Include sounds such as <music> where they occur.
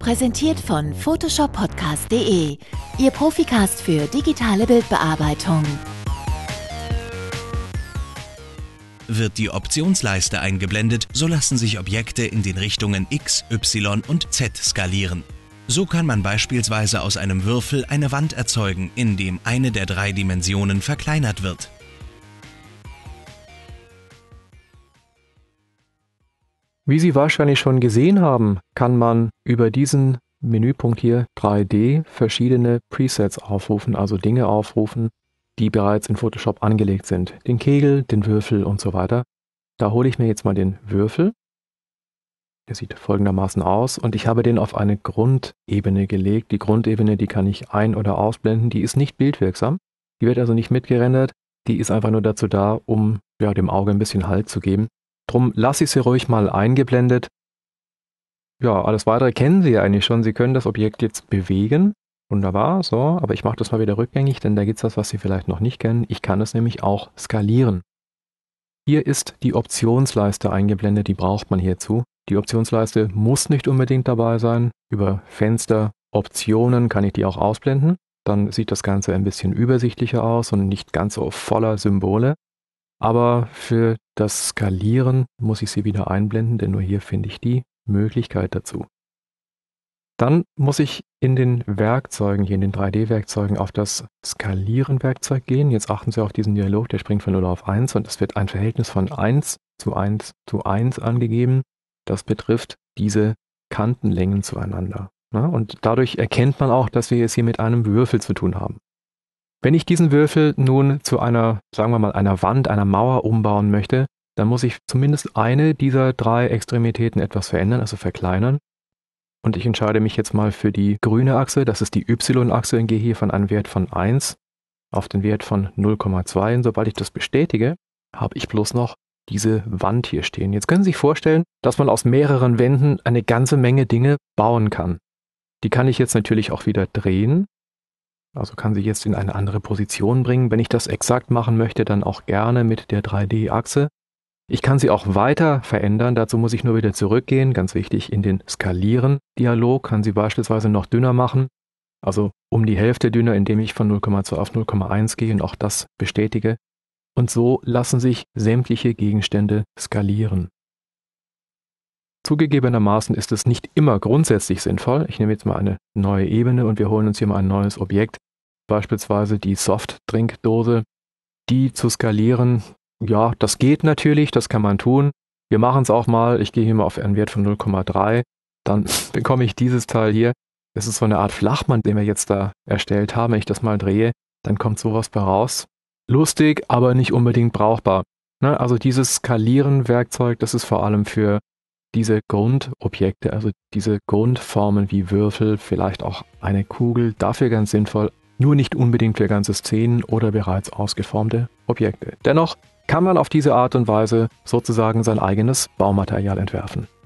Präsentiert von photoshoppodcast.de, Ihr Profikast für digitale Bildbearbeitung. Wird die Optionsleiste eingeblendet, so lassen sich Objekte in den Richtungen x, y und z skalieren. So kann man beispielsweise aus einem Würfel eine Wand erzeugen, in dem eine der drei Dimensionen verkleinert wird. Wie Sie wahrscheinlich schon gesehen haben, kann man über diesen Menüpunkt hier 3D verschiedene Presets aufrufen, also Dinge aufrufen, die bereits in Photoshop angelegt sind. Den Kegel, den Würfel und so weiter. Da hole ich mir jetzt mal den Würfel. Der sieht folgendermaßen aus und ich habe den auf eine Grundebene gelegt. Die Grundebene, die kann ich ein- oder ausblenden, die ist nicht bildwirksam. Die wird also nicht mitgerendert, die ist einfach nur dazu da, um ja, dem Auge ein bisschen Halt zu geben. Drum lasse ich sie ruhig mal eingeblendet. Ja, alles weitere kennen Sie ja eigentlich schon. Sie können das Objekt jetzt bewegen. Wunderbar, so, aber ich mache das mal wieder rückgängig, denn da gibt es das, was Sie vielleicht noch nicht kennen. Ich kann es nämlich auch skalieren. Hier ist die Optionsleiste eingeblendet, die braucht man hierzu. Die Optionsleiste muss nicht unbedingt dabei sein. Über Fenster Optionen kann ich die auch ausblenden. Dann sieht das Ganze ein bisschen übersichtlicher aus und nicht ganz so voller Symbole. Aber für das Skalieren muss ich sie wieder einblenden, denn nur hier finde ich die Möglichkeit dazu. Dann muss ich in den Werkzeugen, hier in den 3D-Werkzeugen, auf das Skalieren-Werkzeug gehen. Jetzt achten Sie auf diesen Dialog, der springt von 0 auf 1 und es wird ein Verhältnis von 1 zu 1 zu 1 angegeben. Das betrifft diese Kantenlängen zueinander. Und dadurch erkennt man auch, dass wir es hier mit einem Würfel zu tun haben. Wenn ich diesen Würfel nun zu einer, sagen wir mal, einer Wand, einer Mauer umbauen möchte, dann muss ich zumindest eine dieser drei Extremitäten etwas verändern, also verkleinern. Und ich entscheide mich jetzt mal für die grüne Achse, das ist die y-Achse und gehe hier von einem Wert von 1 auf den Wert von 0,2. Und sobald ich das bestätige, habe ich bloß noch diese Wand hier stehen. Jetzt können Sie sich vorstellen, dass man aus mehreren Wänden eine ganze Menge Dinge bauen kann. Die kann ich jetzt natürlich auch wieder drehen also kann sie jetzt in eine andere Position bringen. Wenn ich das exakt machen möchte, dann auch gerne mit der 3D-Achse. Ich kann sie auch weiter verändern. Dazu muss ich nur wieder zurückgehen. Ganz wichtig, in den Skalieren-Dialog kann sie beispielsweise noch dünner machen. Also um die Hälfte dünner, indem ich von 0,2 auf 0,1 gehe und auch das bestätige. Und so lassen sich sämtliche Gegenstände skalieren. Zugegebenermaßen ist es nicht immer grundsätzlich sinnvoll. Ich nehme jetzt mal eine neue Ebene und wir holen uns hier mal ein neues Objekt, beispielsweise die Softtrinkdose. Die zu skalieren, ja, das geht natürlich, das kann man tun. Wir machen es auch mal. Ich gehe hier mal auf einen Wert von 0,3. Dann <laughs> bekomme ich dieses Teil hier. Das ist so eine Art Flachmann, den wir jetzt da erstellt haben. Wenn ich das mal drehe, dann kommt sowas bei raus. Lustig, aber nicht unbedingt brauchbar. Ne? Also dieses Skalieren-Werkzeug, das ist vor allem für diese Grundobjekte, also diese Grundformen wie Würfel, vielleicht auch eine Kugel, dafür ganz sinnvoll, nur nicht unbedingt für ganze Szenen oder bereits ausgeformte Objekte. Dennoch kann man auf diese Art und Weise sozusagen sein eigenes Baumaterial entwerfen.